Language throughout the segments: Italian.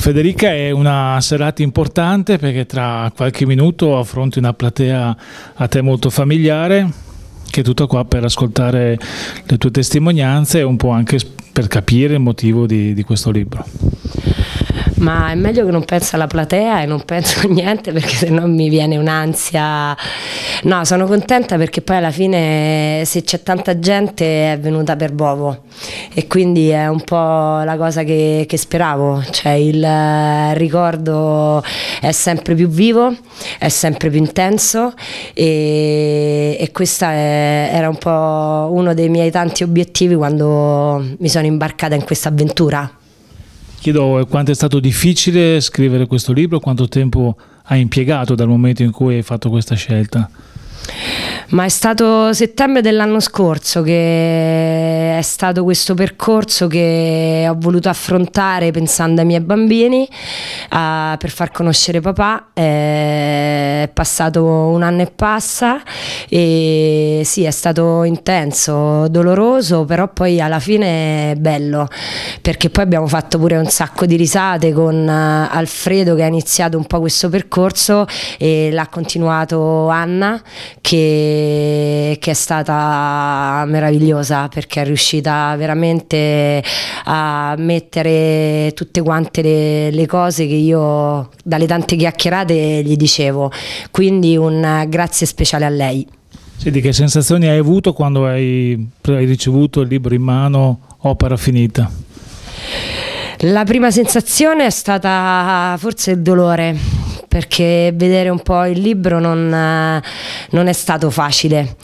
Federica è una serata importante perché tra qualche minuto affronti una platea a te molto familiare che è tutta qua per ascoltare le tue testimonianze e un po' anche per capire il motivo di, di questo libro ma è meglio che non penso alla platea e non penso a niente perché se no mi viene un'ansia. No, sono contenta perché poi alla fine se c'è tanta gente è venuta per Bovo e quindi è un po' la cosa che, che speravo, cioè il eh, ricordo è sempre più vivo, è sempre più intenso e, e questo era un po' uno dei miei tanti obiettivi quando mi sono imbarcata in questa avventura chiedo quanto è stato difficile scrivere questo libro, quanto tempo hai impiegato dal momento in cui hai fatto questa scelta. Ma è stato settembre dell'anno scorso che è stato questo percorso che ho voluto affrontare pensando ai miei bambini uh, per far conoscere papà. È passato un anno e passa e sì, è stato intenso, doloroso, però poi alla fine è bello perché poi abbiamo fatto pure un sacco di risate con eh, Alfredo che ha iniziato un po' questo percorso e l'ha continuato Anna che, che è stata meravigliosa perché è riuscita veramente a mettere tutte quante le, le cose che io dalle tante chiacchierate gli dicevo. Quindi un grazie speciale a lei. Senti, che sensazioni hai avuto quando hai, hai ricevuto il libro in mano, opera finita? La prima sensazione è stata forse il dolore, perché vedere un po' il libro non, non è stato facile.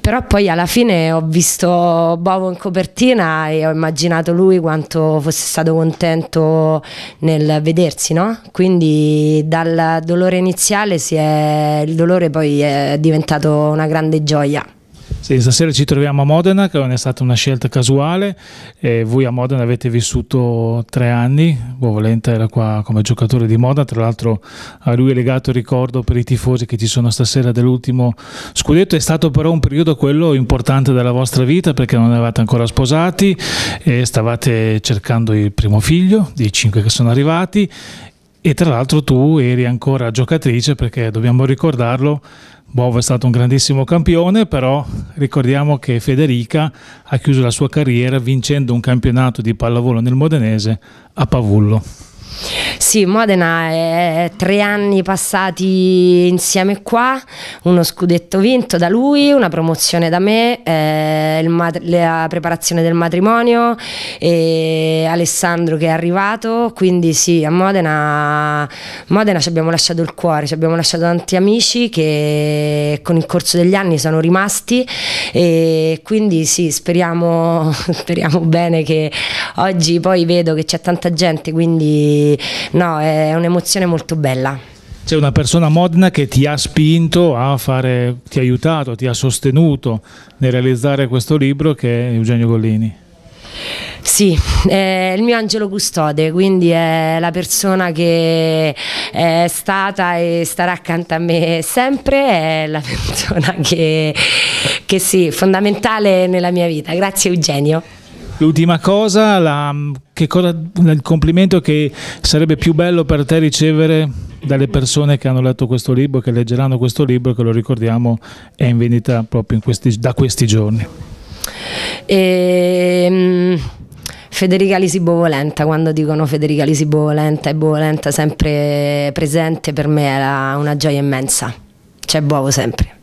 Però poi alla fine ho visto Bovo in copertina e ho immaginato lui quanto fosse stato contento nel vedersi, no? Quindi dal dolore iniziale è, il dolore poi è diventato una grande gioia. Sì, stasera ci troviamo a Modena, che non è stata una scelta casuale. Eh, voi a Modena avete vissuto tre anni, Bovolente era qua come giocatore di Modena, tra l'altro a lui è legato il ricordo per i tifosi che ci sono stasera dell'ultimo scudetto. È stato però un periodo quello importante della vostra vita perché non eravate ancora sposati e stavate cercando il primo figlio, dei cinque che sono arrivati. E tra l'altro tu eri ancora giocatrice perché dobbiamo ricordarlo Bove è stato un grandissimo campione, però ricordiamo che Federica ha chiuso la sua carriera vincendo un campionato di pallavolo nel Modenese a Pavullo. Sì, Modena è tre anni passati insieme qua, uno scudetto vinto da lui, una promozione da me, eh, la preparazione del matrimonio e Alessandro che è arrivato, quindi sì, a Modena, Modena ci abbiamo lasciato il cuore, ci abbiamo lasciato tanti amici che con il corso degli anni sono rimasti e quindi sì, speriamo, speriamo bene che oggi poi vedo che c'è tanta gente, quindi no, è un'emozione molto bella. C'è una persona a Modena che ti ha spinto a fare, ti ha aiutato, ti ha sostenuto nel realizzare questo libro che è Eugenio Gollini. Sì, è il mio angelo custode, quindi è la persona che è stata e starà accanto a me sempre, è la persona che, che sì, fondamentale nella mia vita. Grazie Eugenio. L'ultima cosa, la, cosa, il complimento che sarebbe più bello per te ricevere dalle persone che hanno letto questo libro, che leggeranno questo libro, che lo ricordiamo è in vendita proprio in questi, da questi giorni. Ehm... Federica Lisi Bovolenta, quando dicono Federica Lisi Bovolenta e Bovolenta sempre presente, per me era una gioia immensa. C'è Bovo sempre.